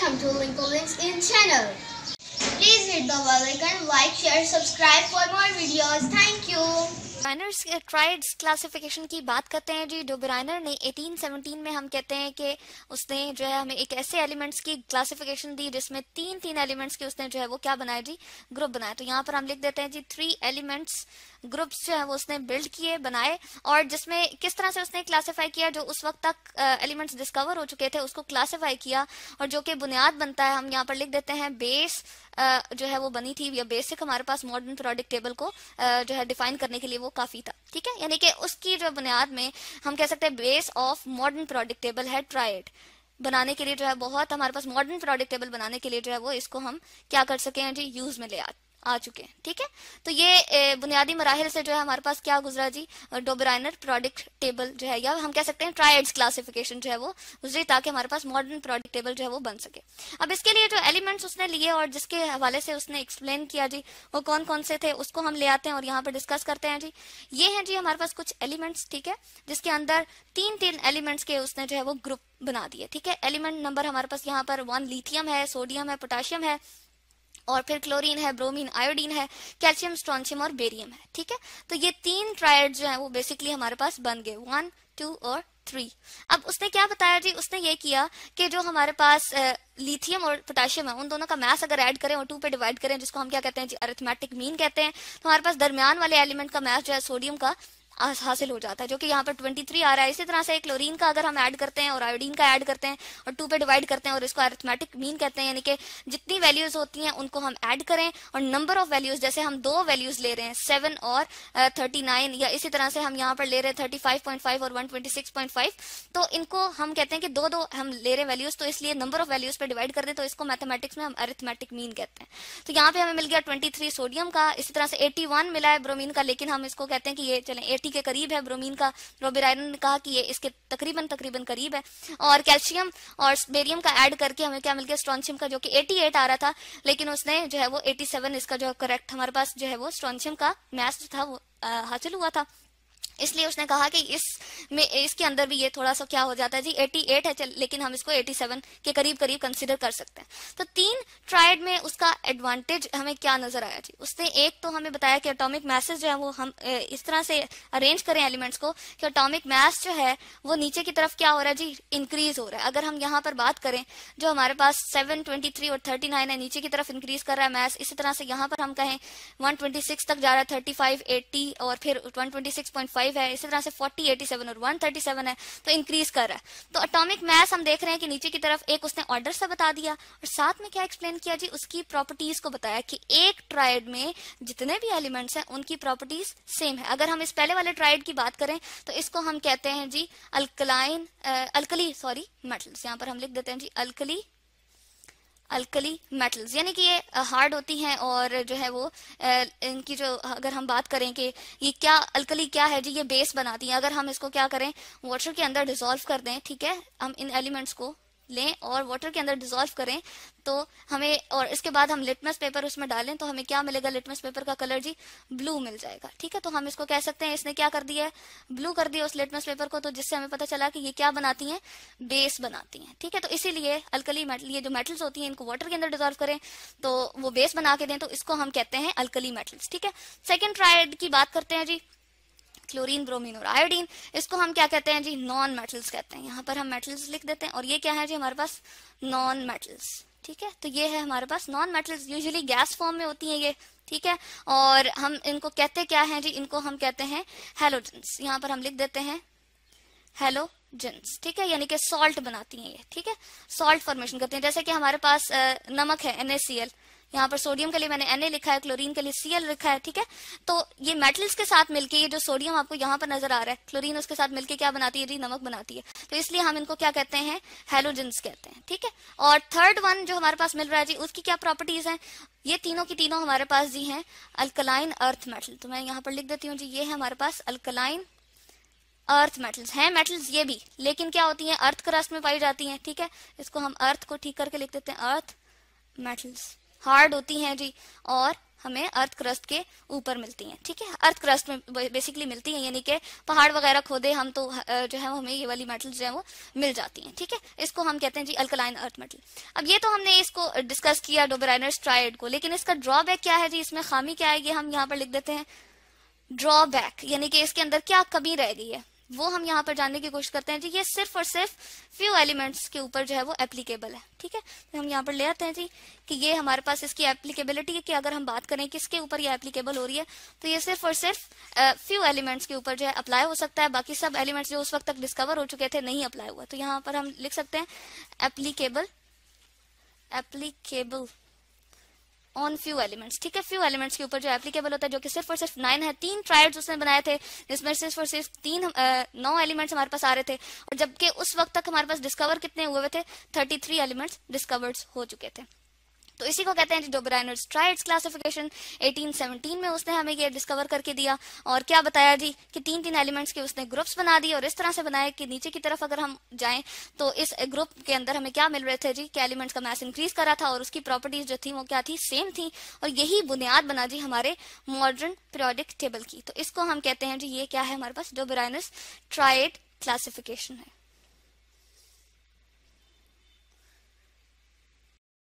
Welcome to Linkle Links in channel. Please hit the bell icon, like, share, subscribe for more videos. Thank you. Dobereiner's triads classification की बात करते हैं जी डोबराइनर ने 1817 में हम कहते हैं कि उसने जो है हमें एक ऐसे एलिमेंट्स की क्लासिफिकेशन दी जिसमें तीन तीन एलिमेंट्स के उसने जो है वो क्या बनाया जी ग्रुप बनाया तो यहाँ पर हम लिख देते हैं जी थ्री एलिमेंट्स ग्रुप्स जो है वो उसने बिल्ड किए बनाए और जिसमें किस तरह से उसने क्लासीफाई किया जो उस वक्त तक एलिमेंट्स डिस्कवर हो चुके थे उसको क्लासीफाई किया और जो कि बुनियाद बनता है हम यहाँ पर लिख देते हैं बेस जो है वो बनी थी या बेसिक हमारे पास मॉडर्न प्रोडिक टेबल को जो है डिफाइन करने के लिए वो काफी था ठीक है यानी कि उसकी जो बुनियाद में हम कह सकते हैं base of modern periodic table है ट्राइड बनाने के लिए जो है बहुत हमारे पास मॉडर्न प्रोडक्ट टेबल बनाने के लिए जो है वो इसको हम क्या कर सके हैं जी यूज में ले आते आ चुके हैं ठीक है तो ये बुनियादी मराहल से जो है हमारे पास क्या गुजरा जी डोबराइनर प्रोडक्ट टेबल जो है या हम कह सकते हैं ट्राइड्स क्लासिफिकेशन जो है वो गुजरी ताकि हमारे पास मॉडर्न प्रोडक्ट टेबल जो है वो बन सके अब इसके लिए जो एलिमेंट्स उसने लिए और जिसके हवाले से उसने एक्सप्लेन किया जी वो कौन कौन से थे उसको हम ले आते हैं और यहाँ पर डिस्कस करते हैं जी ये है जी हमारे पास कुछ एलिमेंट्स ठीक है जिसके अंदर तीन तीन एलिमेंट्स के उसने जो है वो ग्रुप बना दिए ठीक है एलिमेंट नंबर हमारे पास यहाँ पर वन लिथियम है सोडियम है पोटाशियम है और फिर क्लोरीन है ब्रोमीन आयोडीन है कैल्शियम स्ट्रॉन्शियम और बेरियम है ठीक है तो ये तीन ट्रायड जो है वो बेसिकली हमारे पास बन गए वन टू और थ्री अब उसने क्या बताया जी उसने ये किया कि जो हमारे पास लिथियम और पोटेशियम है उन दोनों का मैस अगर ऐड करें और टू पे डिवाइड करें जिसको हम क्या कहते हैं जी अरेथमेटिक मीन कहते हैं तो हमारे पास दरमियान वाले एलिमेंट का मैस जो है सोडियम का हासिल हो जाता है जो कि यहाँ पर 23 आ रहा है इसी तरह से क्लोरीन का अगर हम ऐड करते हैं और आयोडीन का ऐड करते हैं और टू पे डिवाइड करते हैं और इसको एरिथमेटिक मीन कहते हैं यानी कि जितनी वैल्यूज होती हैं उनको हम ऐड करें और नंबर ऑफ वैल्यूज जैसे हम दो वैल्यूज ले रहे हैं सेवन और थर्टी नाइन या इसी तरह से हम यहाँ पर ले रहे हैं थर्टी फाइव पॉइंट फाइव और one twenty six point five तो इनको हम कहते हैं कि दो दो हम ले रहे वैल्यूज तो इसलिए नंबर ऑफ वैल्यूज पर डिवाइड कर दें तो इसको मैथमेटिक्स में हम अरिथमेटिक मीन कहते हैं तो यहाँ पे हमें मिल गया ट्वेंटी सोडियम का इसी तरह से एटी मिला है ब्रोमीन का लेकिन हम इसको कहते हैं कि ये चले एटी अस्सी के करीब है ब्रोमीन का रोबिर आयरन ने कहा कि ये इसके तकरीबन तकरीबन करीब है और कैल्शियम और बेरियम का एड करके हमें क्या मिल गया स्ट्रॉन्शियम का जो कि एटी आ रहा था लेकिन उसने जो है वो एटी इसका जो करेक्ट हमारे पास जो है वो स्ट्रॉन्शियम का मैच था वो हासिल हुआ था इसलिए उसने कहा कि इस में इसके अंदर भी ये थोड़ा सा क्या हो जाता है जी 88 है चल, लेकिन हम इसको 87 के करीब करीब कंसिडर कर सकते हैं तो तीन ट्राइड में उसका एडवांटेज हमें क्या नजर आया जी उसने एक तो हमें बताया कि अटोमिक मैसेज जो है वो हम इस तरह से अरेंज करें एलिमेंट्स को कि अटोमिक मैस जो है वो नीचे की तरफ क्या हो रहा है जी इंक्रीज हो रहा है अगर हम यहाँ पर बात करें जो हमारे पास सेवन और थर्टी है नीचे की तरफ इंक्रीज कर रहा है मैस इसी तरह से यहाँ पर हम कहें वन तक जा रहा है थर्टी फाइव और फिर वन फाइव है इसी तरह से फोर्टी एटी सेवन और वन थर्टी सेवन है तो इंक्रीज कर रहा है तो अटोमिक मैस हम देख रहे हैं कि नीचे की तरफ एक उसने ऑर्डर से बता दिया और साथ में क्या एक्सप्लेन किया जी उसकी प्रॉपर्टीज को बताया कि एक ट्राइड में जितने भी एलिमेंट्स हैं उनकी प्रॉपर्टीज सेम है अगर हम इस पहले वाले ट्राइड की बात करें तो इसको हम कहते हैं जी अल्कलाइन अल्कली सॉरी मेटल्स यहाँ पर हम लिख देते हैं जी अल्कली अल्कली मेटल्स यानी कि ये हार्ड होती हैं और जो है वो इनकी जो अगर हम बात करें कि ये क्या अल्कली क्या है जी ये बेस बनाती है अगर हम इसको क्या करें वाटर के अंदर डिजोल्व कर दें ठीक है हम इन एलिमेंट्स को लें और वाटर के अंदर डिजोल्व करें तो हमें और इसके बाद हम लिटमस पेपर उसमें डालें तो हमें क्या मिलेगा लिटमस पेपर का कलर जी ब्लू मिल जाएगा ठीक है तो हम इसको कह सकते हैं इसने क्या कर दिया है ब्लू कर दिया उस लिटमस पेपर को तो जिससे हमें पता चला कि ये क्या बनाती हैं बेस बनाती हैं ठीक है तो इसीलिए अलकली मेटल ये जो मेटल्स होती हैं इनको वाटर के अंदर डिजोल्व करें तो वो बेस बना के दें तो इसको हम कहते हैं अलकली मेटल्स ठीक है सेकेंड ट्राइड की बात करते हैं जी क्लोरीन ब्रोमीन और आयोडीन इसको हम क्या कहते हैं जी नॉन मेटल्स कहते हैं यहाँ पर हम मेटल्स लिख देते हैं और ये क्या है जी हमारे पास नॉन मेटल्स ठीक है तो ये है हमारे पास non metals usually gas form में होती हैं ये ठीक है और हम इनको कहते क्या है जी इनको हम कहते हैं हेलोजेंस यहाँ पर हम लिख देते हैं हेलो जेंस ठीक है यानी कि सॉल्ट बनाती हैं ये ठीक है सॉल्ट फॉर्मेशन करती हैं जैसे कि हमारे पास नमक है NaCl यहाँ पर सोडियम के लिए मैंने एन लिखा है क्लोरीन के लिए सीएल लिखा है ठीक है तो ये मेटल्स के साथ मिलके ये जो सोडियम आपको यहाँ पर नजर आ रहा है क्लोरीन उसके साथ मिलके क्या बनाती है नमक बनाती है तो इसलिए हम इनको क्या कहते हैं हेलोजेंस कहते हैं ठीक है और थर्ड वन जो हमारे पास मिल रहा है जी उसकी क्या प्रॉपर्टीज है ये तीनों की तीनों हमारे पास जी हैं अल्कलाइन अर्थ मेटल तो मैं यहाँ पर लिख देती हूँ जी ये है हमारे पास अल्कलाइन अर्थ मेटल्स हैं मेटल्स ये भी लेकिन क्या होती हैं अर्थ क्रस्ट में पाई जाती हैं ठीक है इसको हम अर्थ को ठीक करके लिख देते हैं अर्थ मेटल्स हार्ड होती हैं जी और हमें अर्थ क्रस्ट के ऊपर मिलती हैं ठीक है अर्थ क्रस्ट में बेसिकली मिलती हैं यानी कि पहाड़ वगैरह खोदे हम तो जो है हमें ये वाली मेटल जो है वो मिल जाती हैं ठीक है इसको हम कहते हैं जी अल्कलाइन अर्थ मेटल अब ये तो हमने इसको डिस्कस किया डोबराइनर स्ट्राइड को लेकिन इसका ड्रॉबैक क्या है जी इसमें खामी क्या है ये हम यहाँ पर लिख देते हैं ड्रॉबैक यानी कि इसके अंदर क्या कमी रह गई है वो हम यहाँ पर जानने की कोशिश करते हैं जी ये सिर्फ और सिर्फ फ्यू एलिमेंट्स के ऊपर जो है वो एप्लीकेबल है ठीक है तो हम यहाँ पर ले आते हैं जी कि ये हमारे पास इसकी एप्लीकेबिलिटी है कि अगर हम बात करें किसके ऊपर ये एप्लीकेबल हो रही है तो ये सिर्फ और सिर्फ फ्यू एलिमेंट्स के ऊपर जो है अप्लाई हो सकता है बाकी सब एलिमेंट्स जो उस वक्त तक डिस्कवर हो चुके थे नहीं अप्लाई हुआ तो यहाँ पर हम लिख सकते हैं applicable applicable on few elements ठीक है फ्यू एलिमेंट्स के ऊपर जो एप्लीकेबल होता है जो कि सिर्फ और सिर्फ नाइन है तीन ट्रायड्स उसने बनाए थे जिसमें सिर्फ और सिर्फ तीन नौ एलिमेंट्स हमारे पास आ रहे थे और जबकि उस वक्त तक हमारे पास डिस्कवर कितने हुए थे थर्टी थ्री एलिमेंट्स डिस्कवर्ड हो चुके थे तो इसी को कहते हैं डोबराइनर्स स्ट्राइड्स क्लासिफिकेशन 1817 में उसने हमें ये डिस्कवर करके दिया और क्या बताया जी कि तीन तीन एलिमेंट्स के उसने ग्रुप्स बना दिए और इस तरह से बनाया कि नीचे की तरफ अगर हम जाएं तो इस ग्रुप के अंदर हमें क्या मिल रहे थे जी कि एलिमेंट्स का मैस इंक्रीज करा था और उसकी प्रॉपर्टीज जो थी वो क्या थी सेम थी और यही बुनियाद बना जी हमारे मॉडर्न पीरियोडिक टेबल की तो इसको हम कहते हैं जी ये क्या है हमारे पास डोबराइनस ट्राइड क्लासिफिकेशन है